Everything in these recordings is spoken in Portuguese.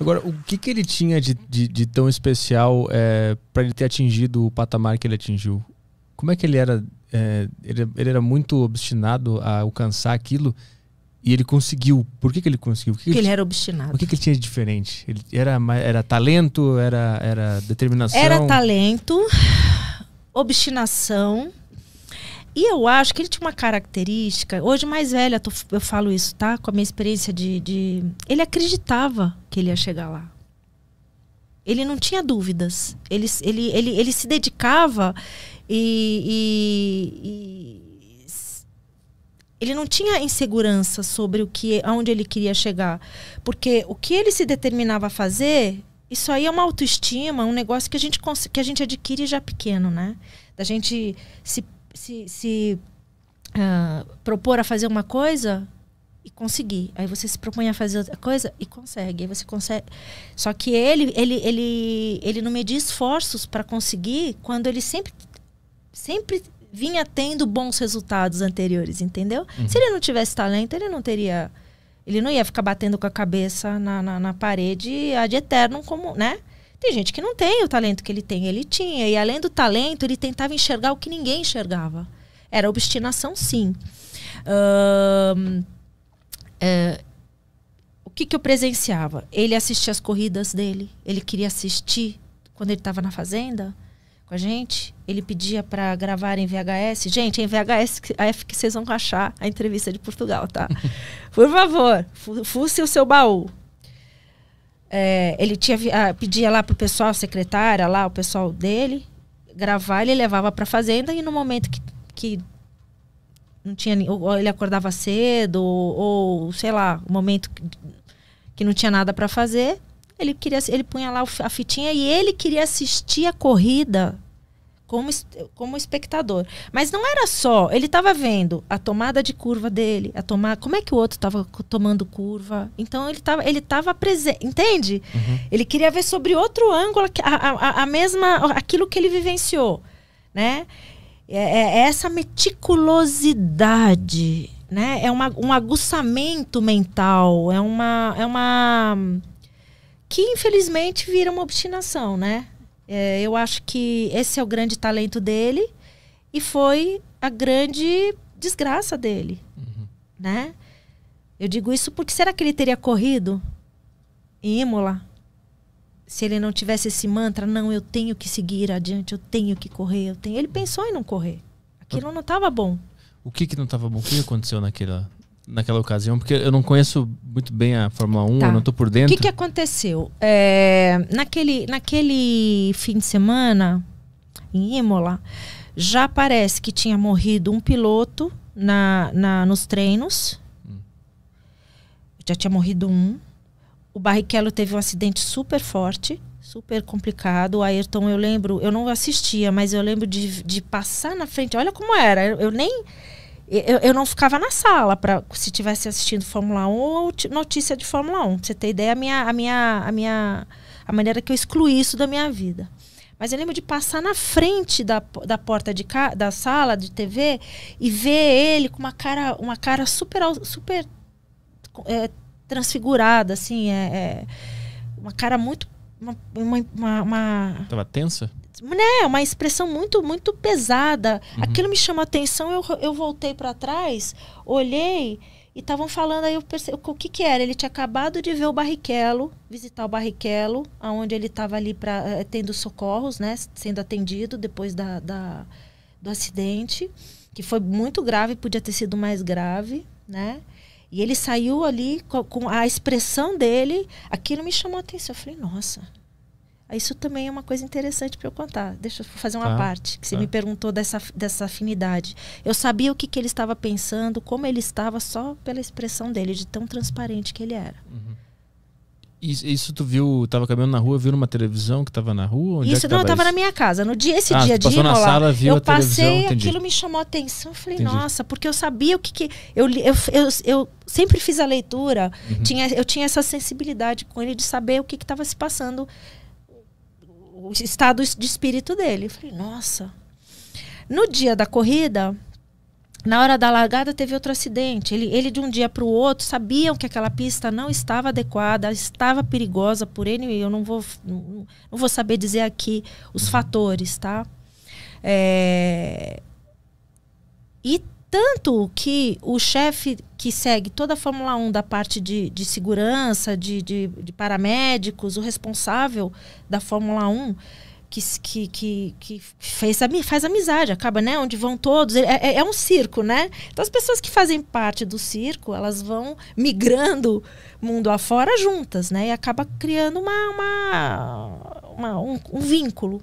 Agora, o que, que ele tinha de, de, de tão especial é, eh, para ele ter atingido o patamar que ele atingiu? Como é que ele era? É, ele, ele, era muito obstinado a alcançar aquilo e ele conseguiu. Por que, que ele conseguiu? Porque ele, ele, era obstinado. O que, que ele tinha de diferente? Ele era, era talento? Era, era determinação? Era talento, obstinação e eu acho que ele tinha uma característica, hoje mais velha, tô, eu falo isso, tá? Com a minha experiência de, de. Ele acreditava que ele ia chegar lá. Ele não tinha dúvidas. Ele, ele, ele, ele se dedicava e, e, e, ele não tinha insegurança sobre o que aonde ele queria chegar porque o que ele se determinava a fazer isso aí é uma autoestima um negócio que a gente que a gente adquire já pequeno né da gente se se, se uh, propor a fazer uma coisa e conseguir. Aí você se propõe a fazer outra coisa e consegue. Aí você consegue. Só que ele, ele, ele, ele não media esforços para conseguir quando ele sempre, sempre vinha tendo bons resultados anteriores, entendeu? Uhum. Se ele não tivesse talento, ele não teria. Ele não ia ficar batendo com a cabeça na, na, na parede de eterno, como, né? Tem gente que não tem o talento que ele tem, ele tinha. E além do talento, ele tentava enxergar o que ninguém enxergava. Era obstinação, sim. é, o que, que eu presenciava? Ele assistia as corridas dele, ele queria assistir quando ele estava na fazenda com a gente. Ele pedia para gravar em VHS. Gente, é em VHS a é F que vocês vão achar a entrevista de Portugal, tá? Por favor, fuce o seu baú. É, ele tinha, ah, pedia lá pro pessoal, a secretária lá, o pessoal dele, gravar, ele levava pra fazenda e no momento que, que não tinha ou ele acordava cedo ou, ou sei lá o um momento que, que não tinha nada para fazer ele queria ele punha lá a fitinha e ele queria assistir a corrida como, como espectador. Mas não era só, ele estava vendo a tomada de curva dele, a tomar como é que o outro estava tomando curva. Então ele estava ele tava presente, entende? Uhum. Ele queria ver sobre outro ângulo a, a, a mesma aquilo que ele vivenciou, né? É, é, é essa meticulosidade, né? É uma, um aguçamento mental, é uma é uma que infelizmente vira uma obstinação, né? É, eu acho que esse é o grande talento dele e foi a grande desgraça dele, uhum. né? Eu digo isso porque será que ele teria corrido em Imola se ele não tivesse esse mantra? Não, eu tenho que seguir adiante, eu tenho que correr, eu tenho. Ele pensou em não correr. Aquilo não estava bom. O que que não estava bom? O que aconteceu naquela naquela ocasião? Porque eu não conheço muito bem a Fórmula 1, tá. eu não estou por dentro. O que, que aconteceu? É, naquele, naquele fim de semana, em Imola, já parece que tinha morrido um piloto na, na nos treinos. Hum. Já tinha morrido um. O Barrichello teve um acidente super forte, super complicado. O Ayrton, eu lembro, eu não assistia, mas eu lembro de, de passar na frente. Olha como era. eu, eu nem eu, eu não ficava na sala para se tivesse assistindo Fórmula 1 ou notícia de Fórmula 1. Pra você ter ideia, a minha, a minha, a minha, a maneira que eu excluí isso da minha vida. Mas eu lembro de passar na frente da, da porta de ca, da sala de TV e ver ele com uma cara, uma cara super, super é, transfigurada, assim, é, é, uma cara muito uma, uma, uma, uma... Tava tensa? né, uma expressão muito, muito pesada. Uhum. Aquilo me chamou atenção, eu, eu voltei para trás, olhei e estavam falando, aí eu percebi, o que que era? Ele tinha acabado de ver o Barrichello, visitar o Barrichello, aonde ele estava ali pra, eh, tendo socorros, né, sendo atendido depois da, da, do acidente, que foi muito grave, podia ter sido mais grave, né? E ele saiu ali com a expressão dele, aquilo me chamou a atenção. Eu falei, nossa, isso também é uma coisa interessante para eu contar. Deixa eu fazer uma tá. parte que você me tá. perguntou dessa, dessa afinidade. Eu sabia o que, que ele estava pensando, como ele estava, só pela expressão dele, de tão transparente que ele era. Uhum. Isso tu viu, tava caminhando na rua, viu numa televisão que tava na rua? Onde é isso, é não, tava tava isso? na minha casa. No dia, esse ah, dia de na sala, viu eu passei, aquilo me chamou a atenção. Eu falei, entendi. nossa, porque eu sabia o que que... Eu, eu, eu, eu sempre fiz a leitura, uhum. tinha, eu tinha essa sensibilidade com ele de saber o que que tava se passando, o estado de espírito dele. Eu falei, nossa... No dia da corrida, na hora da largada teve outro acidente. Ele, ele de um dia para o outro sabiam que aquela pista não estava adequada, estava perigosa por ele. Eu não vou, não, vou saber dizer aqui os fatores, tá? É... E tanto que o chefe que segue toda a Fórmula 1 da parte de, de segurança, de, de, de paramédicos, o responsável da Fórmula 1, que, que, que, que fez, faz amizade, acaba, né? Onde vão todos. É, é, é, um circo, né? Então as pessoas que fazem parte do circo, elas vão migrando mundo afora juntas, né? E acaba criando uma, uma, uma um, um, vínculo.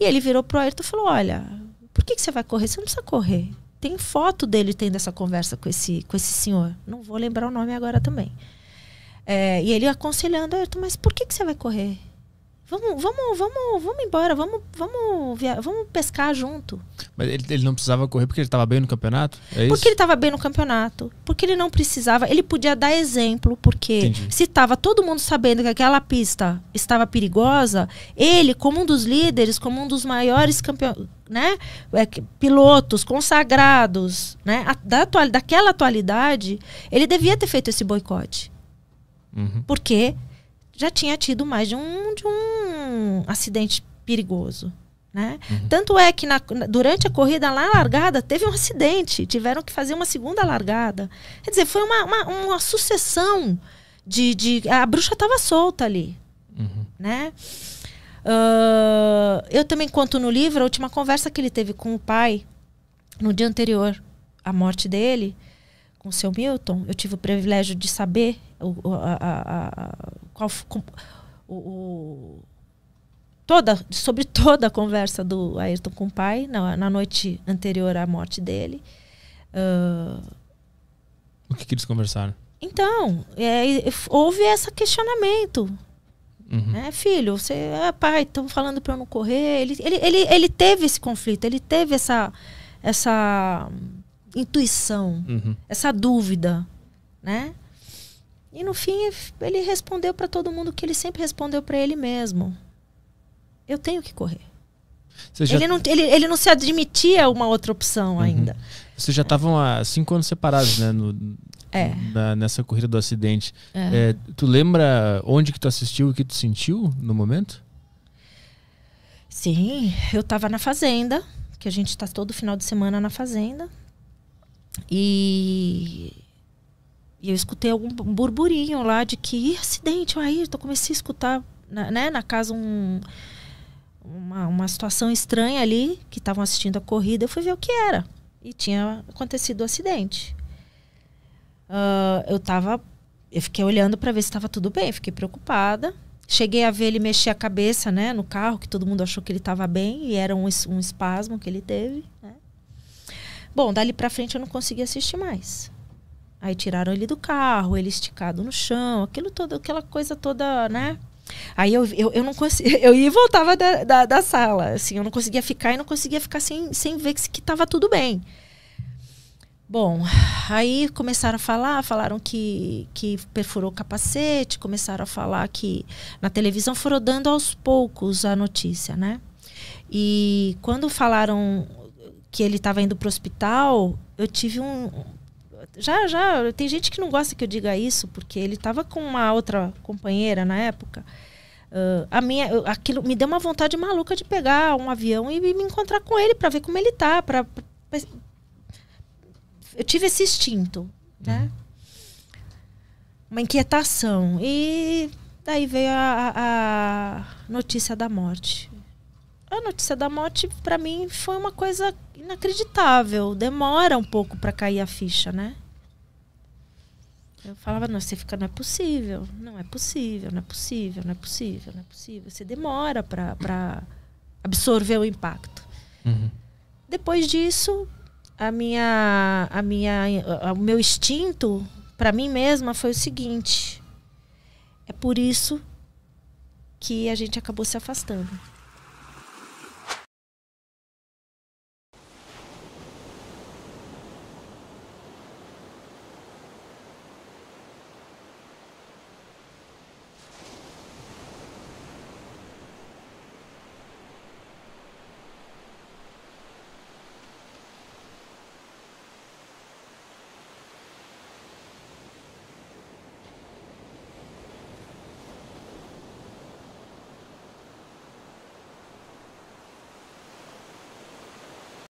E ele virou pro Ayrton e falou: olha, por que, que você vai correr? Você não precisa correr. Tem foto dele tendo essa conversa com esse, com esse senhor. Não vou lembrar o nome agora também. É, e ele aconselhando, Ayrton, mas por que, que você vai correr? Vamos, vamos, vamos, vamos embora, vamos, vamos, via... vamos pescar junto. Mas ele, ele não precisava correr porque ele estava bem no campeonato? É porque ele estava bem no campeonato. Porque ele não precisava, ele podia dar exemplo, porque Entendi. se estava todo mundo sabendo que aquela pista estava perigosa, ele, como um dos líderes, como um dos maiores campeões, né, é, pilotos consagrados, né, a, da atual, daquela atualidade, ele devia ter feito esse boicote. Uhum. Porque já tinha tido mais de um, de um acidente perigoso. Né? Uhum. Tanto é que na, durante a corrida lá na largada teve um acidente, tiveram que fazer uma segunda largada. Quer dizer, foi uma, uma, uma sucessão de, de, A bruxa estava solta ali. Uhum. Né? Uh, eu também conto no livro a última conversa que ele teve com o pai no dia anterior à morte dele, com o seu Milton. Eu tive o privilégio de saber o, a, a, a, qual, com, o, o, toda, sobre toda a conversa do Ayrton com o pai, na, na noite anterior à morte dele. Uh, o que, que, eles conversaram? Então, é, houve esse questionamento. Uhum. Né? Filho, você, é pai, estão falando para eu não correr. Ele, ele, ele, ele teve esse conflito, ele teve essa, essa intuição, uhum. essa dúvida, né? E no fim ele respondeu para todo mundo que ele sempre respondeu para ele mesmo. Eu tenho que correr. Já... Ele, não, ele, ele não se admitia uma outra opção uhum. ainda. Vocês já estavam há cinco anos separados, né? No, é. Na, nessa corrida do acidente. É. É, tu lembra onde que tu assistiu e o que tu sentiu no momento? Sim, eu estava na fazenda, que a gente está todo final de semana na fazenda. E e eu escutei algum burburinho lá de que acidente, aí eu Comecei a escutar na, né, na casa um, uma, uma situação estranha ali, que estavam assistindo a corrida. Eu fui ver o que era. E tinha acontecido o um acidente. Uh, eu tava. Eu fiquei olhando para ver se estava tudo bem, fiquei preocupada. Cheguei a ver ele mexer a cabeça né, no carro, que todo mundo achou que ele estava bem, e era um, um espasmo que ele teve. Né? Bom, dali para frente eu não consegui assistir mais. Aí tiraram ele do carro, ele esticado no chão, aquilo todo, aquela coisa toda, né? Aí eu, eu, eu não conseguia, eu ia e voltava da, da, da, sala, assim, eu não conseguia ficar e não conseguia ficar sem, sem ver que, que tudo bem. Bom, aí começaram a falar, falaram que, que perfurou o capacete, começaram a falar que na televisão foram dando aos poucos a notícia, né? E quando falaram que ele estava indo para o hospital, eu tive um, já, já, tem gente que não gosta que eu diga isso, porque ele estava com uma outra companheira na época. Uh, a minha, eu, aquilo me deu uma vontade maluca de pegar um avião e, e me encontrar com ele para ver como ele tá. para eu tive esse instinto, né? Uhum. Uma inquietação. E daí veio a, a, a notícia da morte. A notícia da morte, para mim, foi uma coisa inacreditável. Demora um pouco para cair a ficha, né? Eu falava, não, você fica, não é possível, não é possível, não é possível, não é possível, não é possível. Você demora para absorver o impacto. Uhum. Depois disso, a minha, a minha, o meu instinto para mim mesma foi o seguinte: é por isso que a gente acabou se afastando.